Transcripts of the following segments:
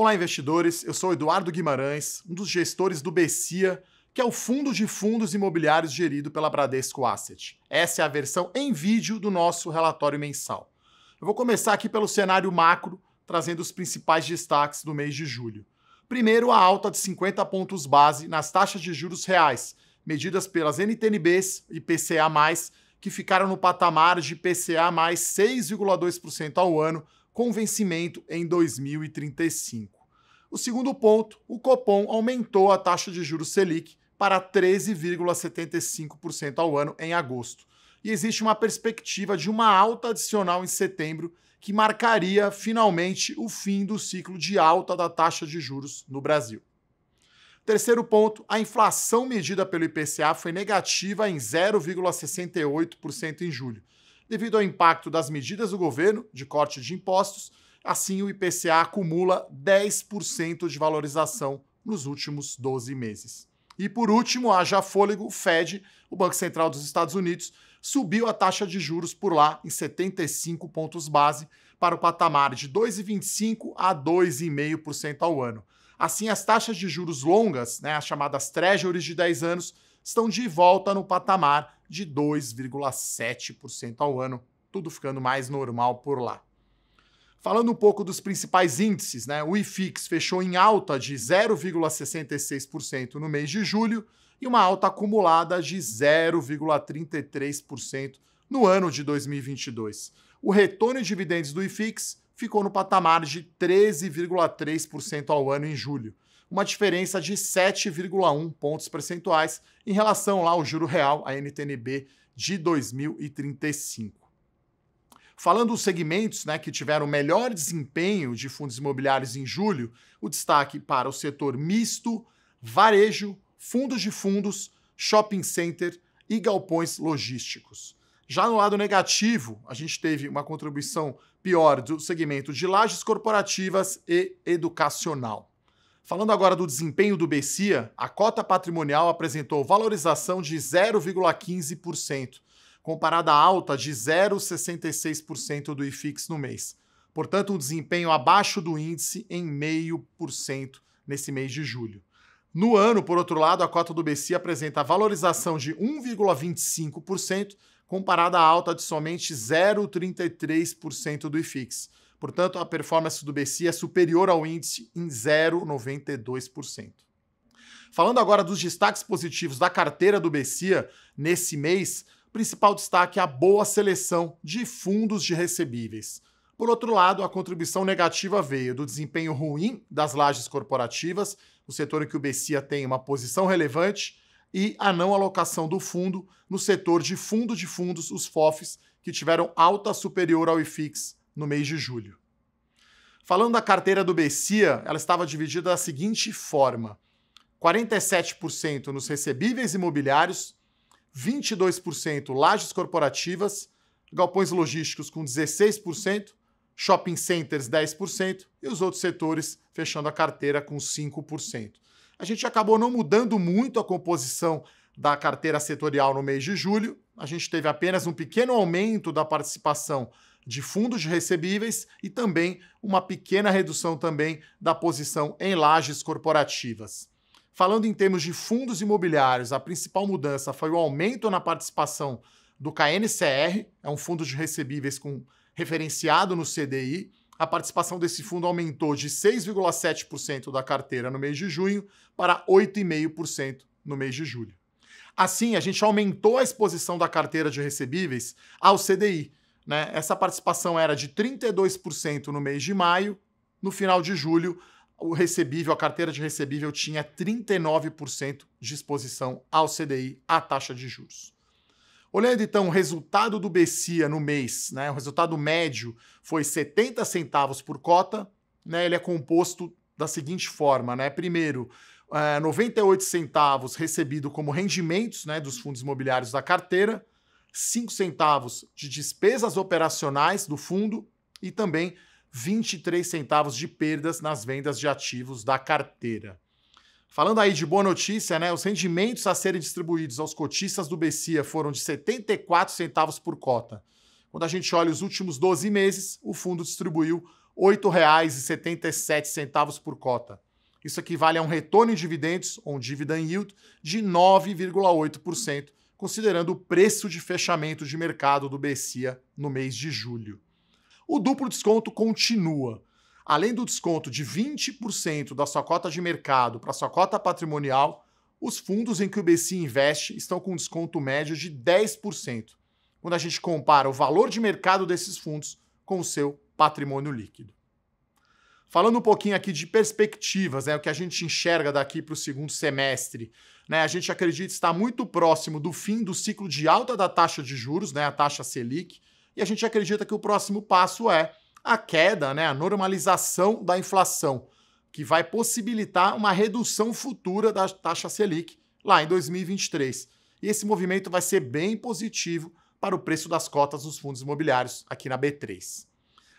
Olá, investidores. Eu sou Eduardo Guimarães, um dos gestores do Bessia, que é o fundo de fundos imobiliários gerido pela Bradesco Asset. Essa é a versão em vídeo do nosso relatório mensal. Eu vou começar aqui pelo cenário macro, trazendo os principais destaques do mês de julho. Primeiro, a alta de 50 pontos base nas taxas de juros reais, medidas pelas NTNBs e PCA+, que ficaram no patamar de PCA mais 6,2% ao ano com vencimento em 2035. O segundo ponto, o Copom aumentou a taxa de juros Selic para 13,75% ao ano em agosto. E existe uma perspectiva de uma alta adicional em setembro que marcaria finalmente o fim do ciclo de alta da taxa de juros no Brasil. Terceiro ponto, a inflação medida pelo IPCA foi negativa em 0,68% em julho, devido ao impacto das medidas do governo de corte de impostos. Assim, o IPCA acumula 10% de valorização nos últimos 12 meses. E por último, haja fôlego, o Fed, o Banco Central dos Estados Unidos, subiu a taxa de juros por lá em 75 pontos base para o patamar de 2,25 a 2,5% ao ano. Assim, as taxas de juros longas, né, as chamadas treasuries de 10 anos, estão de volta no patamar de 2,7% ao ano, tudo ficando mais normal por lá. Falando um pouco dos principais índices, né? O IFIX fechou em alta de 0,66% no mês de julho e uma alta acumulada de 0,33% no ano de 2022. O retorno de dividendos do IFIX ficou no patamar de 13,3% ao ano em julho, uma diferença de 7,1 pontos percentuais em relação lá ao juro real, a NTNB, de 2035. Falando dos segmentos né, que tiveram melhor desempenho de fundos imobiliários em julho, o destaque para o setor misto, varejo, fundos de fundos, shopping center e galpões logísticos. Já no lado negativo, a gente teve uma contribuição pior do segmento de lajes corporativas e educacional. Falando agora do desempenho do Bessia, a cota patrimonial apresentou valorização de 0,15%, comparada à alta de 0,66% do IFIX no mês. Portanto, um desempenho abaixo do índice em 0,5% nesse mês de julho. No ano, por outro lado, a cota do Bessia apresenta valorização de 1,25%, comparada à alta de somente 0,33% do IFIX. Portanto, a performance do BC é superior ao índice em 0,92%. Falando agora dos destaques positivos da carteira do Bessia nesse mês, principal destaque é a boa seleção de fundos de recebíveis. Por outro lado, a contribuição negativa veio do desempenho ruim das lajes corporativas, o setor em que o Bessia tem uma posição relevante, e a não alocação do fundo no setor de fundo de fundos, os FOFs, que tiveram alta superior ao IFIX no mês de julho. Falando da carteira do Bessia, ela estava dividida da seguinte forma: 47% nos recebíveis imobiliários, 22% lajes corporativas, galpões logísticos com 16%, shopping centers 10% e os outros setores fechando a carteira com 5%. A gente acabou não mudando muito a composição da carteira setorial no mês de julho. A gente teve apenas um pequeno aumento da participação de fundos de recebíveis e também uma pequena redução também da posição em lajes corporativas. Falando em termos de fundos imobiliários, a principal mudança foi o aumento na participação do KNCR, é um fundo de recebíveis com referenciado no CDI. A participação desse fundo aumentou de 6,7% da carteira no mês de junho para 8,5% no mês de julho. Assim, a gente aumentou a exposição da carteira de recebíveis ao CDI, né? Essa participação era de 32% no mês de maio, no final de julho, o recebível, a carteira de recebível tinha 39% de exposição ao CDI, à taxa de juros. Olhando então o resultado do Bessia no mês, né, o resultado médio foi 70 centavos por cota, né, ele é composto da seguinte forma, né, primeiro, é, eh, 98 centavos recebido como rendimentos né, dos fundos imobiliários da carteira, 5 centavos de despesas operacionais do fundo e também 23 centavos de perdas nas vendas de ativos da carteira. Falando aí de boa notícia, né? Os rendimentos a serem distribuídos aos cotistas do Bessia foram de 74 centavos por cota. Quando a gente olha os últimos 12 meses, o fundo distribuiu R$ 8,77 por cota. Isso equivale a um retorno em dividendos, ou um dividend yield, de 9,8% considerando o preço de fechamento de mercado do Bessia no mês de julho. O duplo desconto continua. Além do desconto de 20% da sua cota de mercado para sua cota patrimonial, os fundos em que o Bessia investe estão com desconto médio de 10%, quando a gente compara o valor de mercado desses fundos com o seu patrimônio líquido. Falando um pouquinho aqui de perspectivas, né, o que a gente enxerga daqui para o segundo semestre, né, a gente acredita estar muito próximo do fim do ciclo de alta da taxa de juros, né, a taxa Selic, e a gente acredita que o próximo passo é a queda, né, a normalização da inflação, que vai possibilitar uma redução futura da taxa Selic lá em 2023. E esse movimento vai ser bem positivo para o preço das cotas dos fundos imobiliários aqui na B3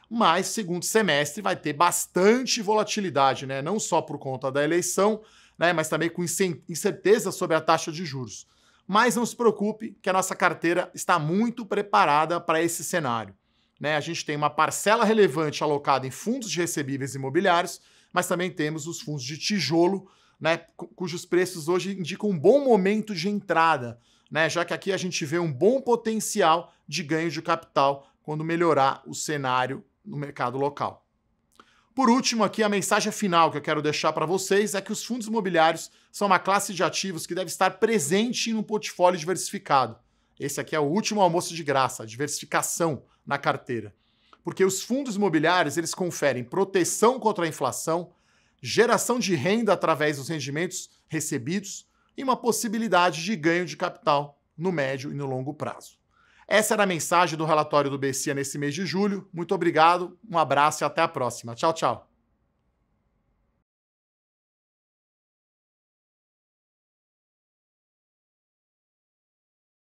mas segundo semestre vai ter bastante volatilidade, né? Não só por conta da eleição, né? Mas também com incerteza sobre a taxa de juros. Mas não se preocupe, que a nossa carteira está muito preparada para esse cenário. Né? A gente tem uma parcela relevante alocada em fundos de recebíveis imobiliários, mas também temos os fundos de tijolo, né? Cujos preços hoje indicam um bom momento de entrada, né? Já que aqui a gente vê um bom potencial de ganho de capital quando melhorar o cenário no mercado local. Por último, aqui a mensagem final que eu quero deixar para vocês é que os fundos imobiliários são uma classe de ativos que deve estar presente em um portfólio diversificado. Esse aqui é o último almoço de graça, a diversificação na carteira. Porque os fundos imobiliários, eles conferem proteção contra a inflação, geração de renda através dos rendimentos recebidos e uma possibilidade de ganho de capital no médio e no longo prazo. Essa era a mensagem do relatório do Bessia nesse mês de julho. Muito obrigado, um abraço e até a próxima. Tchau, tchau.